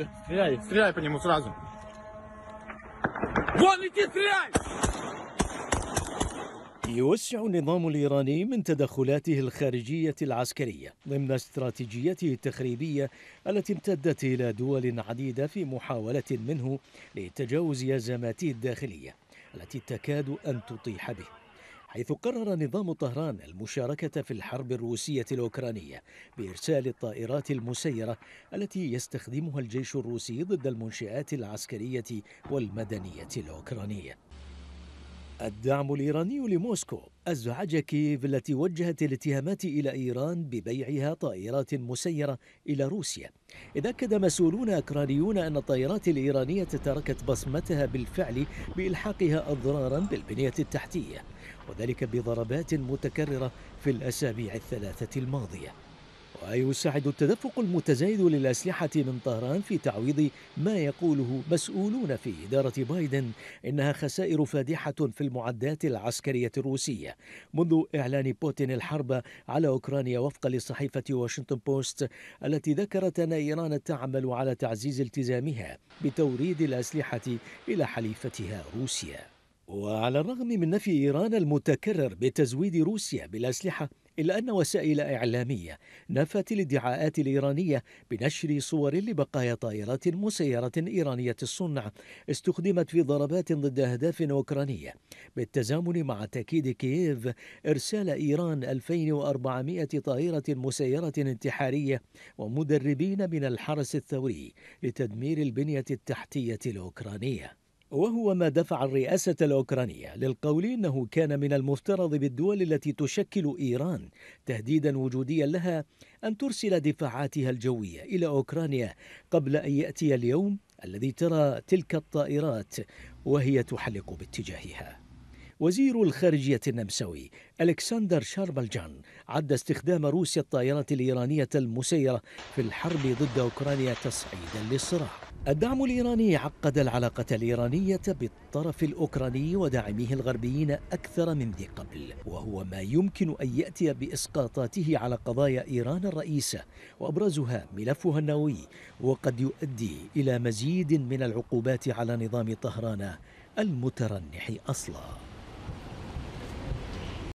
Все, стреляй, стреляй по нему сразу. Вон иди, стреляй! يوسع النظام الإيراني من تدخلاته الخارجية العسكرية ضمن استراتيجيته التخريبية التي امتدت إلى دول عديدة في محاولة منه لتجاوز أزماته الداخلية التي تكاد أن تطيح به حيث قرر نظام طهران المشاركة في الحرب الروسية الأوكرانية بإرسال الطائرات المسيرة التي يستخدمها الجيش الروسي ضد المنشآت العسكرية والمدنية الأوكرانية الدعم الإيراني لموسكو أزعج كييف التي وجهت الاتهامات إلى إيران ببيعها طائرات مسيرة إلى روسيا إذ أكد مسؤولون أوكرانيون أن الطائرات الإيرانية تركت بصمتها بالفعل بإلحاقها أضرارا بالبنية التحتية وذلك بضربات متكررة في الأسابيع الثلاثة الماضية ويساعد التدفق المتزايد للأسلحة من طهران في تعويض ما يقوله مسؤولون في إدارة بايدن إنها خسائر فادحة في المعدات العسكرية الروسية منذ إعلان بوتين الحرب على أوكرانيا وفقا لصحيفة واشنطن بوست التي ذكرت أن إيران تعمل على تعزيز التزامها بتوريد الأسلحة إلى حليفتها روسيا وعلى الرغم من نفي إيران المتكرر بتزويد روسيا بالأسلحة إلا أن وسائل إعلامية نفت الادعاءات الإيرانية بنشر صور لبقايا طائرات مسيرة إيرانية الصنع استخدمت في ضربات ضد أهداف أوكرانية بالتزامن مع تأكيد كييف إرسال إيران 2400 طائرة مسيرة انتحارية ومدربين من الحرس الثوري لتدمير البنية التحتية الأوكرانية وهو ما دفع الرئاسة الأوكرانية للقول أنه كان من المفترض بالدول التي تشكل إيران تهديدا وجوديا لها أن ترسل دفاعاتها الجوية إلى أوكرانيا قبل أن يأتي اليوم الذي ترى تلك الطائرات وهي تحلق باتجاهها وزير الخارجية النمساوي ألكسندر شاربلجان عد استخدام روسيا الطائرات الإيرانية المسيرة في الحرب ضد أوكرانيا تصعيدا للصراع الدعم الإيراني عقد العلاقة الإيرانية بالطرف الأوكراني وداعميه الغربيين أكثر من ذي قبل وهو ما يمكن أن يأتي بإسقاطاته على قضايا إيران الرئيسة وأبرزها ملفها النووي وقد يؤدي إلى مزيد من العقوبات على نظام طهران المترنح أصلاً